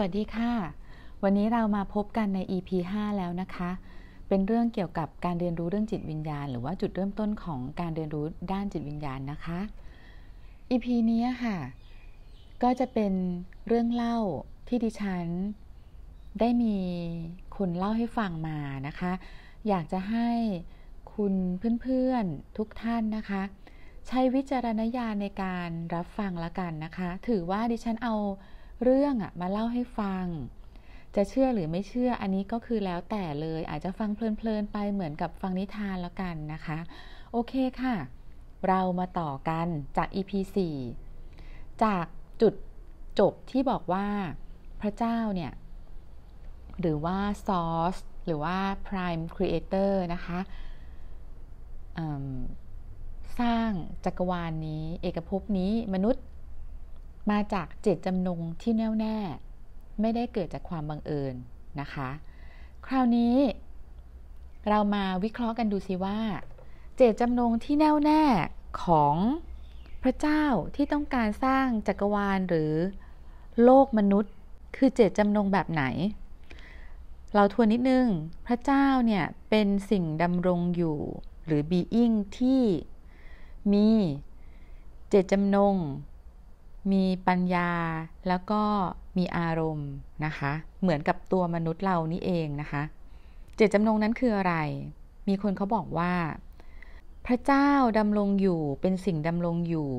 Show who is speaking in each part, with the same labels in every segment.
Speaker 1: วัสดีค่ะ วันนี้เรามาพบกันใน EP 5 แล้วนะคะ เป็นเรื่องเกี่ยวกับการเรียนรู้เรื่องจิตวิญญาณ หรือว่าจุดเริ่มต้นของการเรียนรู้ด้านจิตวิญญาณนะคะ EP นี้ค่ะ ก็จะเป็นเรื่องเล่าที่ดิฉันได้มีคนเล่าให้ฟังมานะคะ อยากจะให้คุณเพื่อนๆทุกท่านนะคะใช้วิจารณญาณในการรับฟังละกันนะคะ ถือว่าดิฉันเอาเรื่องอะมาเล่าให้ฟังจะเชื่อหรือไม่เชื่ออันนี้ก็คือแล้วแต่เลย อาจจะฟังเพลินๆไปเหมือนกับฟังนิทานแล้วกันนะคะ โอเคค่ะ เรามาต่อกันจาก EP 4จากจุดจบที่บอกว่าพระเจ้าเนี่ย หรือว่า Source หรือว่า Prime Creator นะคะสร้างจักรวาลนนี้เอกภพนี้มนุษย์มาจากเจตจำนงที่แน่วแน่ไม่ได้เกิดจากความบังเอิญนะคะ คราวนี้ เรามาวิเคราะห์กันดูสิว่าเจตจำนงที่แน่วแน่ของพระเจ้าที่ต้องการสร้างจักรวาลหรือโลกมนุษย์คือเจตจำนงแบบไหน เราทวนนิดนึง พระเจ้าเนี่ย เป็นสิ่งดำรงอยู่หรือ being ที่มีเจตจำนงมีปัญญาแล้วก็มีอารมณ์นะคะ เหมือนกับตัวมนุษย์เรานี่เองนะคะ เจตจำนงนั้นคืออะไร มีคนเขาบอกว่า พระเจ้าดำรงอยู่เป็นสิ่งดำรงอยู่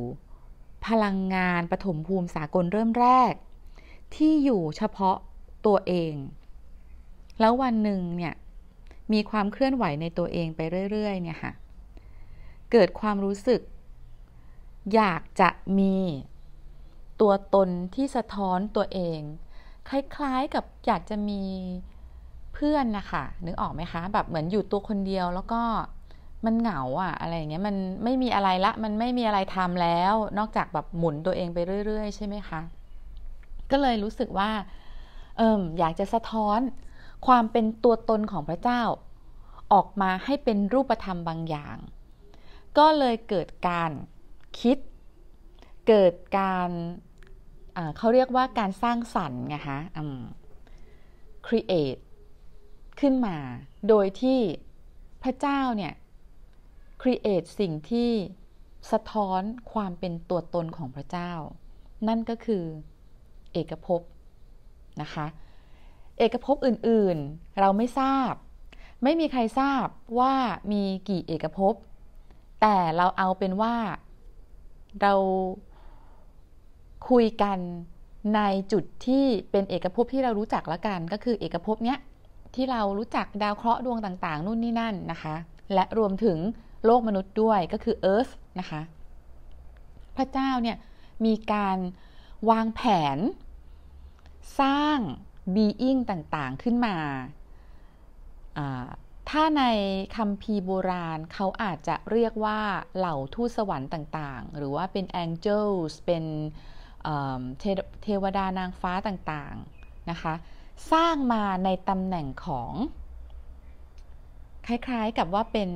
Speaker 1: พลังงานปฐมภูมิสากลเริ่มแรก ที่อยู่เฉพาะตัวเอง แล้ววันหนึ่งเนี่ยมีความเคลื่อนไหวในตัวเองไปเรื่อย ๆเนี่ยค่ะ เกิดความรู้สึก อยากจะมีตัวตนที่สะท้อนตัวเอง คล้ายๆกับอยากจะมีเพื่อนนะคะนึกออกไหมคะ แบบเหมือนอยู่ตัวคนเดียวแล้วก็มันเหงาอะอะไรอย่างเงี้ยมันไม่มีอะไรละมันไม่มีอะไรทำแล้ว นอกจากแบบหมุนตัวเองไปเรื่อย ๆใช่ไหมคะก็เลยรู้สึกว่าเอิมอยากจะสะท้อน ความเป็นตัวตนของพระเจ้า ออกมาให้เป็นรูปธรรมบางอย่าง ก็เลยเกิดการคิดเกิดการ เขาเรียกว่าการสร้างสรรค์ไงคะ create ขึ้นมา โดยที่พระเจ้าเนี่ย create สิ่งที่สะท้อนความเป็นตัวตนของพระเจ้า นั่นก็คือเอกภพ นะคะ เอกภพอื่นๆ เราไม่ทราบ ไม่มีใครทราบว่ามีกี่เอกภพ แต่เราเอาเป็นว่าเราคุยกันในจุดที่เป็นเอกภพที่เรารู้จักละกัน ก็คือเอกภพเนี้ยที่เรารู้จักดาวเคราะห์ดวงต่าง ๆนู่น นี่ นั่นนะคะ และรวมถึงโลกมนุษย์ด้วยก็คือเอิร์ธนะคะ พระเจ้าเนี่ยมีการวางแผนสร้าง Being ต่าง ๆ ขึ้นมาถ้าในคำพีโบราณเขาอาจจะเรียกว่าเหล่าทูตสวรรค์ต่าง ๆ หรือว่าเป็น Angels เป็นเทเทวดานางฟ้าต่างๆนะคะสร้างมาในตำแหน่งของคล้ายๆกับว่าเป็น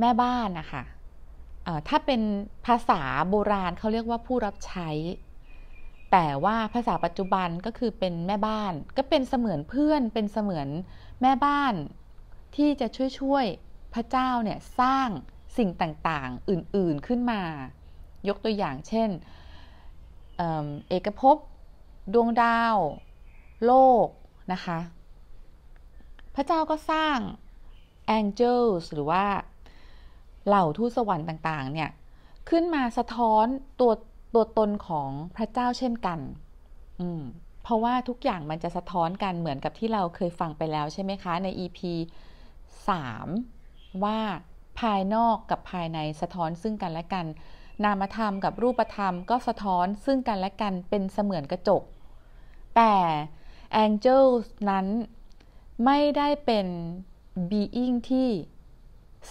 Speaker 1: แม่บ้านนะคะถ้าเป็นภาษาโบราณเขาเรียกว่าผู้รับใช้ แต่ว่าภาษาปัจจุบันก็คือเป็นแม่บ้านก็เป็นเสมือนเพื่อนเป็นเสมือนแม่บ้านที่จะช่วยๆพระเจ้าเนี่ยสร้างสิ่งต่างๆอื่นๆขึ้นมา ยกตัวอย่างเช่นเอกภพ ดวงดาว โลกนะคะ พระเจ้าก็สร้าง angels หรือว่า เหล่าทูตสวรรค์ต่างๆ เนี่ย ขึ้นมาสะท้อนตัวตัวตนของพระเจ้าเช่นกัน อืม เพราะว่าทุกอย่างมันจะสะท้อนกัน เหมือนกับที่เราเคยฟังไปแล้วใช่ไหมคะ ใน EP 3 ว่าภายนอกกับภายในสะท้อนซึ่งกันและกันนามธรรมกับรูปธรรมก็สะท้อนซึ่งกันและกันเป็นเสมือนกระจก แต่ angels นั้นไม่ได้เป็น being ที่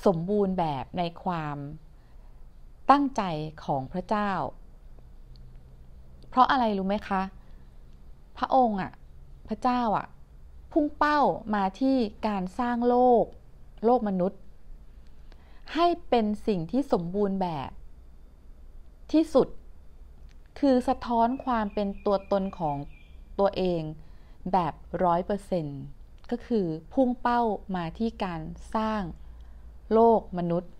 Speaker 1: สมบูรณ์แบบในความตั้งใจของพระเจ้า เพราะอะไรรู้ไหมคะ พระองค์อะพระเจ้าอะพุ่งเป้ามาที่การสร้างโลก โลกมนุษย์ ให้เป็นสิ่งที่สมบูรณ์แบบที่สุดคือสะท้อนความเป็นตัวตนของตัวเองแบบร้อยเปอร์เซ็นต์ก็คือพุ่งเป้ามาที่การสร้างโลกมนุษย์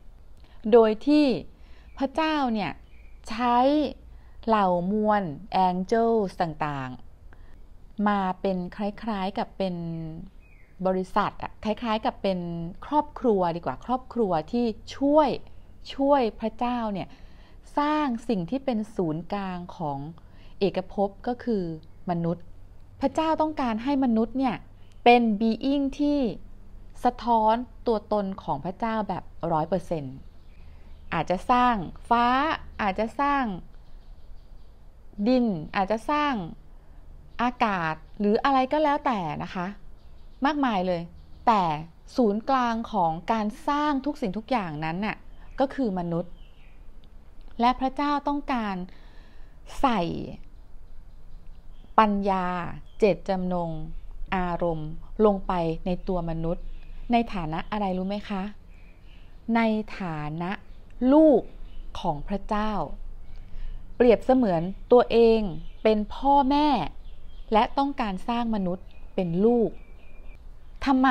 Speaker 1: โดยที่พระเจ้าเนี่ยใช้เหล่ามวลแองเจิลต่างๆ มาเป็นคล้ายๆกับเป็นบริษัทอะคล้ายๆกับเป็นครอบครัวดีกว่าครอบครัวที่ช่วยช่วยพระเจ้าเนี่ยสร้างสิ่งที่เป็นศูนย์กลางของเอกภพก็คือมนุษย์ พระเจ้าต้องการให้มนุษย์เนี่ยเป็นบีอิงที่สะท้อนตัวตนของพระเจ้าแบบร้อยเปอร์เซนต์อาจจะสร้างฟ้าอาจจะสร้างดินอาจจะสร้างอากาศหรืออะไรก็แล้วแต่นะคะ มากมายเลย แต่ศูนย์กลางของการสร้างทุกสิ่งทุกอย่างนั้นน่ะก็คือมนุษย์และพระเจ้าต้องการใส่ ปัญญาเจตจำนง อารมณ์ ลงไปในตัวมนุษย์ ในฐานะอะไรรู้ไหมคะ ในฐานะลูกของพระเจ้า เปรียบเสมือนตัวเองเป็นพ่อแม่ และต้องการสร้างมนุษย์เป็นลูก ทำไม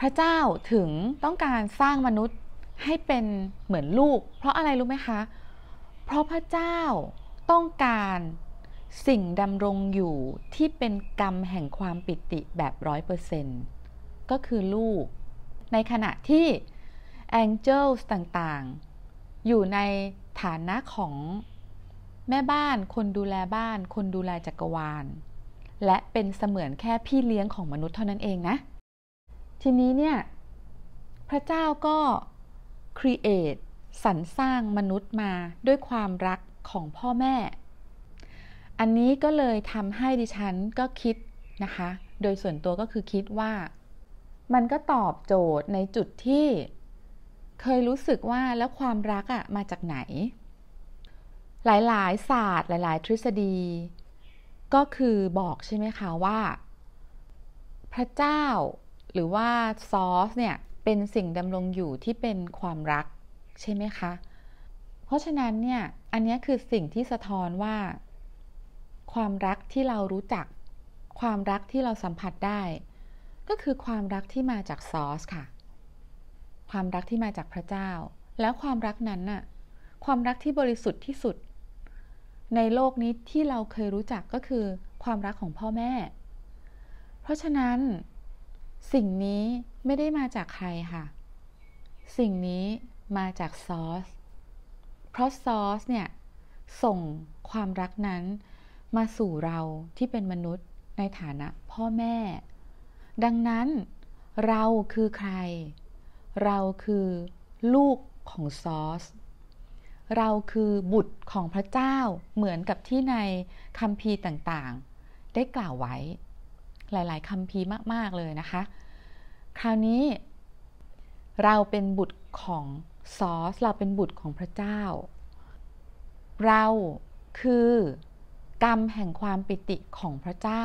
Speaker 1: พระเจ้าถึงต้องการสร้างมนุษย์ให้เป็นเหมือนลูก เพราะอะไรรู้ไหมคะพราะพระเจ้าต้องการสิ่งดำรงอยู่ที่เป็นกรรมแห่งความปิติแบบร้อยเปอร์เซนต์ก็คือลูกในขณะที่แองเจิลต่าง ๆ อยู่ในฐานะของแม่บ้านคนดูแลบ้านคนดูแลจักรวาล และเป็นเสมือนแค่พี่เลี้ยงของมนุษย์เท่านั้นเองนะ ทีนี้เนี่ย พระเจ้าก็ create สรรสร้างมนุษย์มาด้วยความรักของพ่อแม่ อันนี้ก็เลยทำให้ดิฉันก็คิดนะคะ โดยส่วนตัวก็คือคิดว่า มันก็ตอบโจทย์ในจุดที่ เคยรู้สึกว่าแล้วความรักอะมาจากไหน หลายๆ ศาสตร์หลาย ๆ ทฤษฎี ก็คือบอกใช่ไหมคะว่า พระเจ้าหรือว่าซอส เนี่ย เป็นสิ่งดำรงอยู่ที่เป็นความรักใช่ไหมคะ เพราะฉะนั้นเนี่ย อันนี้คือสิ่งที่สะท้อนว่า ความรักที่เรารู้จัก ความรักที่เราสัมผัสได้ ก็คือความรักที่มาจากซอสค่ะ ความรักที่มาจากพระเจ้า แล้วความรักนั้นน่ะความรักที่บริสุทธิ์ที่สุด ในโลกนี้ที่เราเคยรู้จักก็คือ ความรักของพ่อแม่ เพราะฉะนั้น สิ่งนี้ไม่ได้มาจากใครค่ะ สิ่งนี้มาจากซอส เพราะซอสเนี่ยส่งความรักนั้นมาสู่เราที่เป็นมนุษย์ในฐานะพ่อแม่ ดังนั้นเราคือใคร เราคือลูกของซอส เราคือบุตรของพระเจ้า เหมือนกับที่ในคัมภีร์ต่าง ๆ ได้กล่าวไว้ หลายๆ คัมภีร์มาก ๆ เลยนะคะ คราวนี้ เราเป็นบุตรของซอสเราเป็นบุตรของพระเจ้า เราคือกรรมแห่งความปิติของพระเจ้า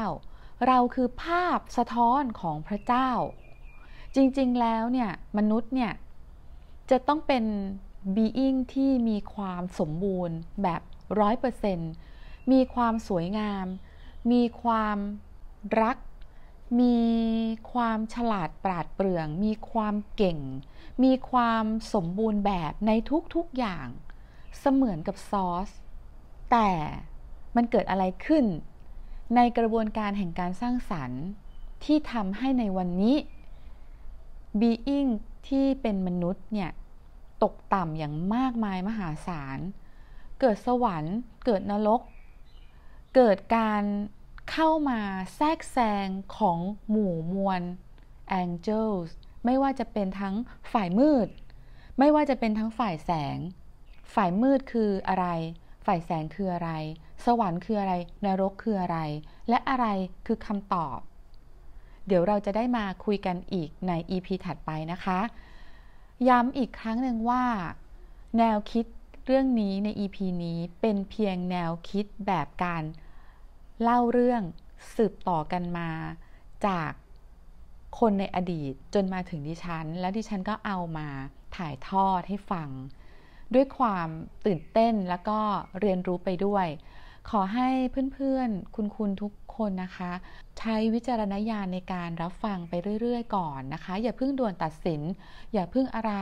Speaker 1: เราคือภาพสะท้อนของพระเจ้า จริง ๆ แล้วเนี่ยมนุษย์เนี่ยจะต้องเป็นบีอิงที่มีความสมบูรณ์แบบร้อยเปอร์เซ็นมีความสวยงาม มีความรักมีความฉลาดปราดเปรื่อง มีความเก่ง มีความสมบูรณ์แบบในทุกๆอย่าง เสมือนกับซอส แต่มันเกิดอะไรขึ้น ในกระบวนการแห่งการสร้างสรรค์ที่ทำให้ในวันนี้ being ที่เป็นมนุษย์เนี่ย ตกต่ำอย่างมากมายมหาศาล เกิดสวรรค์ เกิดนรก เกิดการเข้ามาแทรกแซงของหมู่มวล angels ไม่ว่าจะเป็นทั้งฝ่ายมืด ไม่ว่าจะเป็นทั้งฝ่ายแสง ฝ่ายมืดคืออะไร ฝ่ายแสงคืออะไร สวรรค์คืออะไร นรกคืออะไร และอะไรคือคำตอบ เดี๋ยวเราจะได้มาคุยกันอีกใน EP ถัดไปนะคะ ย้ำอีกครั้งหนึ่งว่า แนวคิดเรื่องนี้ใน EP นี้เป็นเพียงแนวคิดแบบการเล่าเรื่องสืบต่อกันมา จากคนในอดีตจนมาถึงดิฉัน แล้วดิฉันก็เอามาถ่ายทอดให้ฟัง ด้วยความตื่นเต้นแล้วก็เรียนรู้ไปด้วย ขอให้เพื่อนๆคุณคุณทุกคนนะคะ ใช้วิจารณญาณในการรับฟังไปเรื่อยๆก่อนนะคะ อย่าเพิ่งด่วนตัดสิน อย่าเพิ่งอะไร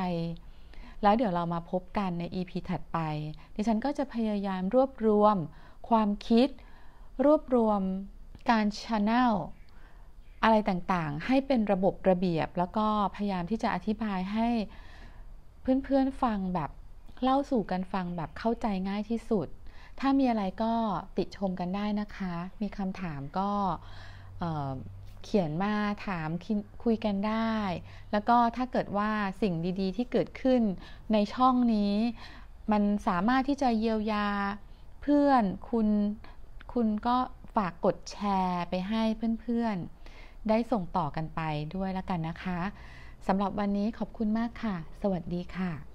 Speaker 1: แล้วเดี๋ยวเรามาพบกันใน EP ถัดไปดิฉันก็จะพยายามรวบรวมความคิดรวบรวมการชาแนลอะไรต่างๆ ให้เป็นระบบระเบียบแล้วก็พยายามที่จะอธิบายให้เพื่อนๆฟังแบบ เล่าสู่กันฟังแบบเข้าใจง่ายที่สุด ถ้ามีอะไรก็ติชมกันได้นะคะ มีคำถามก็เขียนมาถามคุยกันได้ แล้วก็ถ้าเกิดว่าสิ่งดีๆที่เกิดขึ้นในช่องนี้มันสามารถที่จะเยียวยาเพื่อนคุณคุณก็ฝากกดแชร์ไปให้เพื่อนๆ ได้ส่งต่อกันไปด้วยแล้วกันนะคะสำหรับวันนี้ขอบคุณมากค่ะ สวัสดีค่ะ